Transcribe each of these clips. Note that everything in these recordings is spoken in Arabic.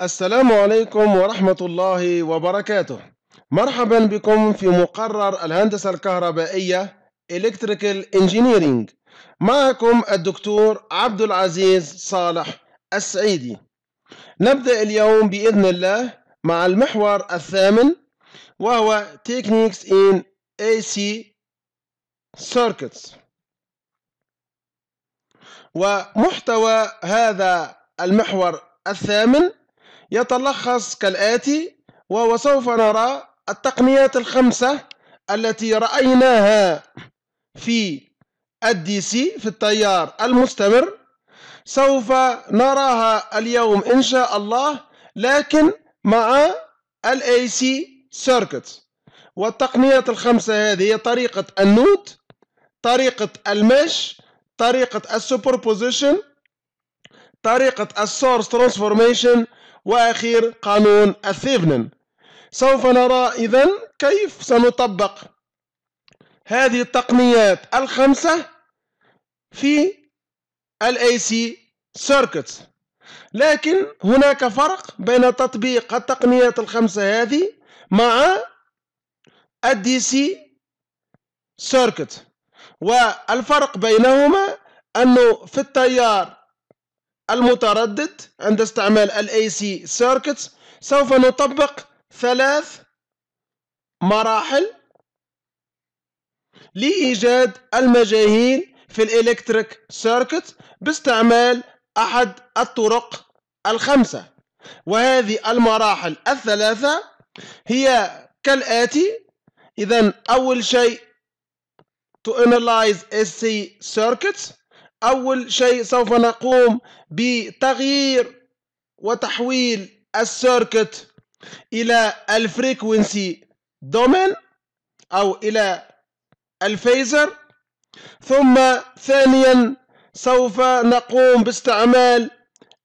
السلام عليكم ورحمة الله وبركاته مرحبا بكم في مقرر الهندسة الكهربائية Electrical Engineering معكم الدكتور عبد العزيز صالح السعيدي نبدأ اليوم بإذن الله مع المحور الثامن وهو Techniques in AC Circuits ومحتوى هذا المحور الثامن يتلخص كالآتي وسوف نرى التقنيات الخمسة التي رأيناها في الدي سي في التيار المستمر سوف نراها اليوم إن شاء الله لكن مع الاي سي سيركت والتقنيات الخمسة هذه هي طريقة النوت طريقة المش طريقة السوبر بوزيشن طريقة السورس ترانسفورميشن وأخير قانون الثيفنن سوف نرى إذا كيف سنطبق هذه التقنيات الخمسة في الـ AC circuits لكن هناك فرق بين تطبيق التقنيات الخمسة هذه مع الـ DC circuit والفرق بينهما أنه في التيار المتردد عند استعمال الـ AC circuits سوف نطبق ثلاث مراحل لإيجاد المجاهيل في الإلكتريك سيركت باستعمال أحد الطرق الخمسة وهذه المراحل الثلاثة هي كالآتي إذا أول شيء to analyze AC circuits أول شيء سوف نقوم بتغيير وتحويل السيركت إلى الفريكونسي دومين أو إلى الفيزر ثم ثانيا سوف نقوم باستعمال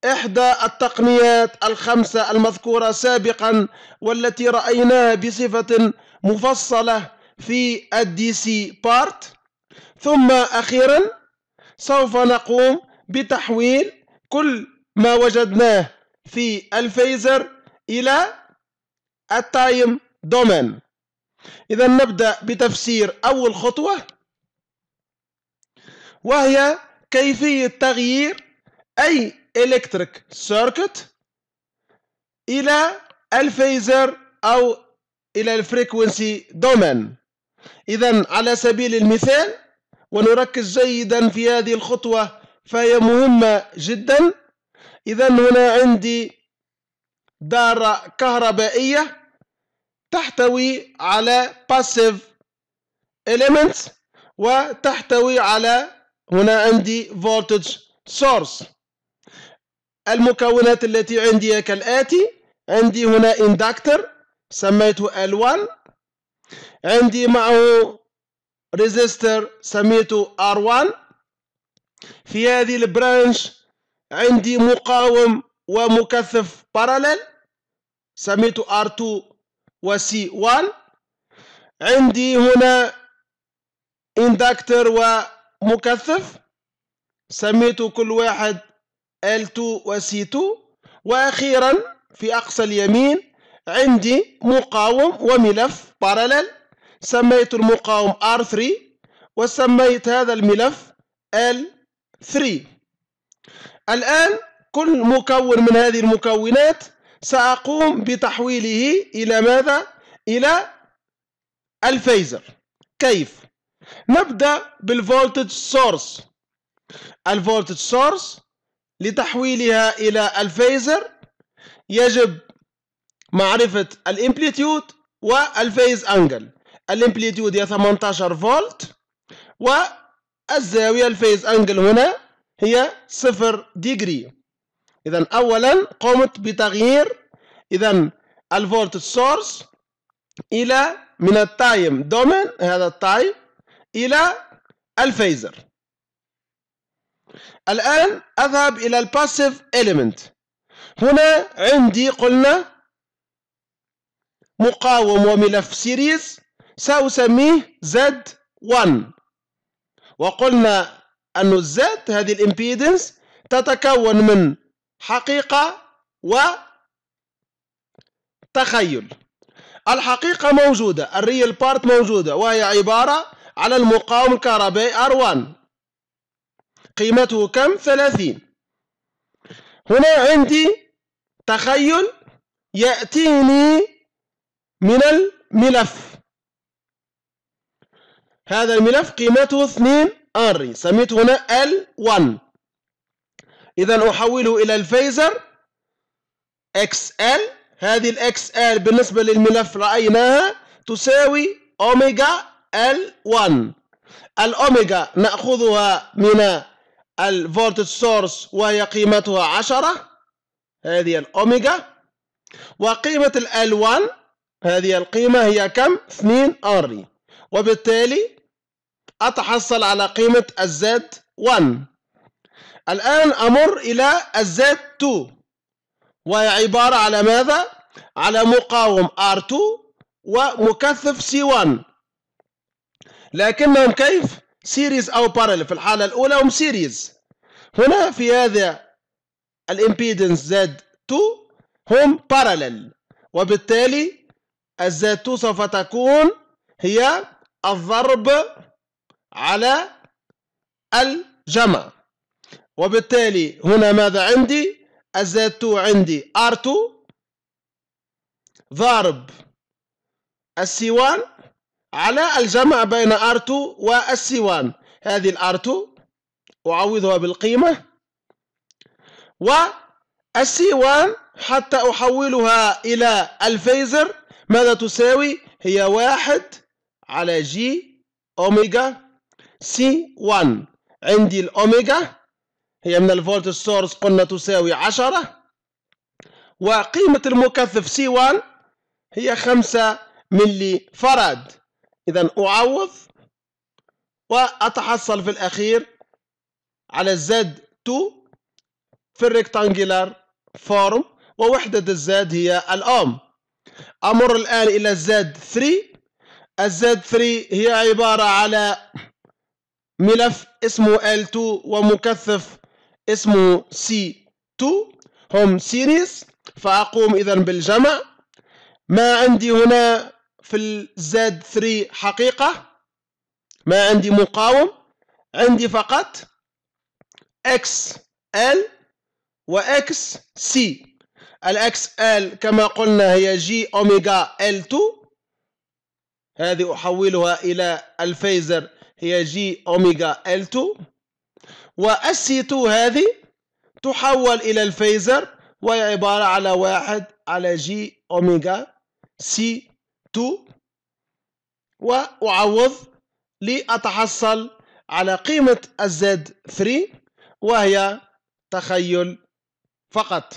إحدى التقنيات الخمسة المذكورة سابقا والتي رأيناها بصفة مفصلة في الدي سي بارت ثم أخيرا سوف نقوم بتحويل كل ما وجدناه في الفيزر إلى التايم دومين إذا نبدأ بتفسير أول خطوة وهي كيفية تغيير أي إلكتريك سيركت إلى الفيزر أو إلى الفريكونسي دومين إذا على سبيل المثال ونركز جيدا في هذه الخطوة فهي مهمة جدا إذا هنا عندي دارة كهربائية تحتوي على passive elements وتحتوي على هنا عندي voltage source المكونات التي عندي هي كالآتي عندي هنا inductor سميته L1 عندي معه ريزيستر سميته R1 في هذه البرانش عندي مقاوم ومكثف بارالل سميته R2 و C1 عندي هنا اندكتر ومكثف سميته كل واحد L2 و C2 وأخيرا في أقصى اليمين عندي مقاوم وملف بارالل سميت المقاوم R3 وسميت هذا الملف L3 الآن كل مكون من هذه المكونات سأقوم بتحويله إلى ماذا؟ إلى الفيزر كيف؟ نبدأ بالفولتج سورس الفولتج سورس لتحويلها إلى الفيزر يجب معرفة الامبليتيود والفيز أنجل الامبليتيود هي 18 فولت والزاوية الفيز انجل هنا هي 0 ديجري اذا اولا قمت بتغيير اذا الفولت سورس الى من التايم دومين هذا التايم الى الفيزر الان اذهب الى الباسيف اليمنت هنا عندي قلنا مقاوم وملف سيريز سأسميه z 1 وقلنا أن Z هذه الامبيدنس تتكون من حقيقة وتخيل الحقيقة موجودة الريال بارت موجودة وهي عبارة على المقاوم الكهربائي R1 قيمته كم؟ 30 هنا عندي تخيل يأتيني من الملف هذا الملف قيمته 2 ار سميته هنا L1 إذا أحوله إلى الفيزر XL هذه الاكس ال بالنسبة للملف رأيناها تساوي أوميجا L1 الأوميجا نأخذها من الفولتج سورس وهي قيمتها 10 هذه الأوميجا وقيمة ال L1 هذه القيمة هي كم؟ 2 R وبالتالي أتحصل على قيمة الزد 1 الآن أمر إلى الزد 2 وهي عبارة على ماذا؟ على مقاوم R2 ومكثف C1 لكنهم كيف؟ سيريز أو بارل في الحالة الأولى هم سيريز هنا في هذا الامبيدنس Z2 هم بارلل وبالتالي الزد 2 سوف تكون هي الضرب على الجمع وبالتالي هنا ماذا عندي الزاد 2 عندي R2 ضارب السي1 على الجمع بين R2 والسي1 هذه r 2 أعوضها بالقيمة و c 1 حتى أحولها إلى الفيزر ماذا تساوي؟ هي واحد على جي أوميجا سي 1 عندي الأوميجا هي من الفولت سورس قلنا تساوي 10 وقيمة المكثف سي 1 هي 5 ملي فراد إذا أعوض وأتحصل في الأخير على الزد 2 في الريكتانجلر فورم ووحدة الزاد هي الأوم أمر الآن إلى الزاد 3 الزاد 3 هي عبارة على ملف اسمه L2 ومكثف اسمه C2 هم سيريز فأقوم إذا بالجمع ما عندي هنا في z 3 حقيقة ما عندي مقاوم عندي فقط XL و XC ال XL كما قلنا هي G أوميجا 2 هذه احولها الى الفيزر هي جي أوميجا L2 والسي 2 هذه تحول إلى الفيزر وهي عبارة على واحد على جي أوميجا سي 2 وأعوض لأتحصل على قيمة الزد 3 وهي تخيل فقط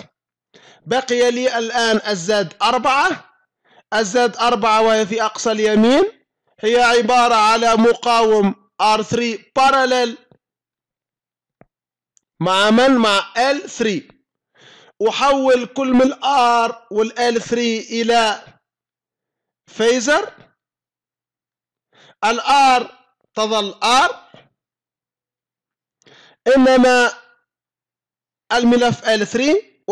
بقي لي الآن الزد 4 الزد 4 وهي في أقصى اليمين هي عبارة على مقاوم R3 parallel مع من؟ مع L3 أحول كل من R وال L3 إلى فيزر R تظل R إنما الملف L3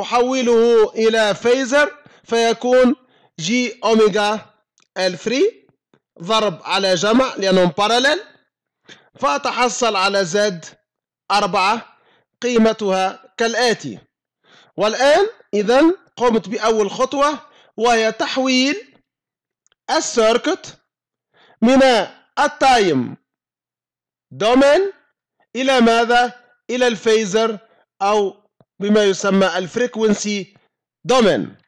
أحوله إلى فيزر فيكون جي أوميغا L3 ضرب على جمع لأنهم باراليل فأتحصل على زد أربعة قيمتها كالآتي والآن إذا قمت بأول خطوة وهي تحويل السيركت من التايم دومين إلى ماذا؟ إلى الفيزر أو بما يسمى الفريكونسي دومين